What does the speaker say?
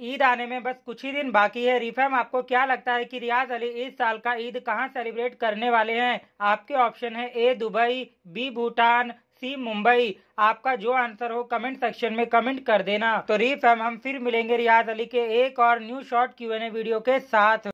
ईद आने में बस कुछ ही दिन बाकी है रिफाम आपको क्या लगता है कि रियाज अली इस साल का ईद कहाँ सेलिब्रेट करने वाले हैं आपके ऑप्शन है A Dubai B Bhutan C Mumbai आपका जो आंसर हो कमेंट सेक्शन में कमेंट कर देना तो रिफाम हम फिर मिलेंगे रियाज अली के एक और new short Q N video के साथ